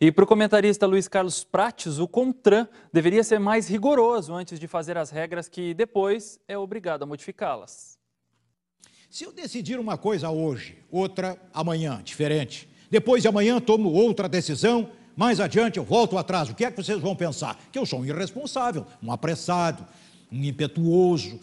E para o comentarista Luiz Carlos Prates, o CONTRAN deveria ser mais rigoroso antes de fazer as regras que depois é obrigado a modificá-las. Se eu decidir uma coisa hoje, outra amanhã, diferente, depois de amanhã tomo outra decisão, mais adiante eu volto atrás, o que é que vocês vão pensar? Que eu sou um irresponsável, um apressado, um impetuoso,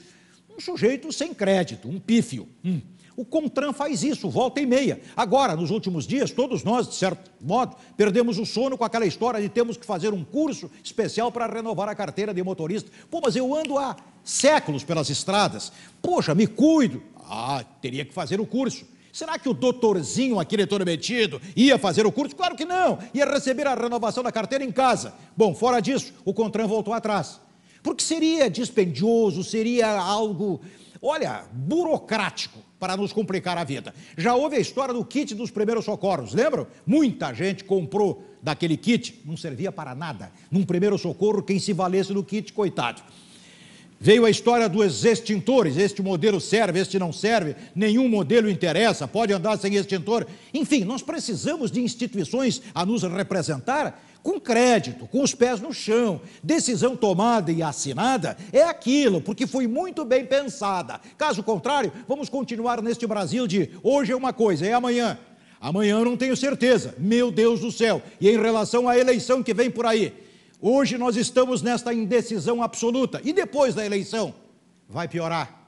um sujeito sem crédito, um pífio. Hum. O Contran faz isso, volta e meia. Agora, nos últimos dias, todos nós, de certo modo, perdemos o sono com aquela história de temos que fazer um curso especial para renovar a carteira de motorista. Pô, mas eu ando há séculos pelas estradas. Poxa, me cuido. Ah, teria que fazer o curso. Será que o doutorzinho aquele metido ia fazer o curso? Claro que não. Ia receber a renovação da carteira em casa. Bom, fora disso, o Contran voltou atrás. Porque seria dispendioso, seria algo, olha, burocrático para nos complicar a vida. Já houve a história do kit dos primeiros socorros, lembram? Muita gente comprou daquele kit, não servia para nada. Num primeiro socorro, quem se valesse do kit, coitado. Veio a história dos extintores, este modelo serve, este não serve, nenhum modelo interessa, pode andar sem extintor. Enfim, nós precisamos de instituições a nos representar com crédito, com os pés no chão. Decisão tomada e assinada é aquilo, porque foi muito bem pensada. Caso contrário, vamos continuar neste Brasil de hoje é uma coisa, é amanhã. Amanhã eu não tenho certeza. Meu Deus do céu. E em relação à eleição que vem por aí, Hoje nós estamos nesta indecisão absoluta. E depois da eleição? Vai piorar.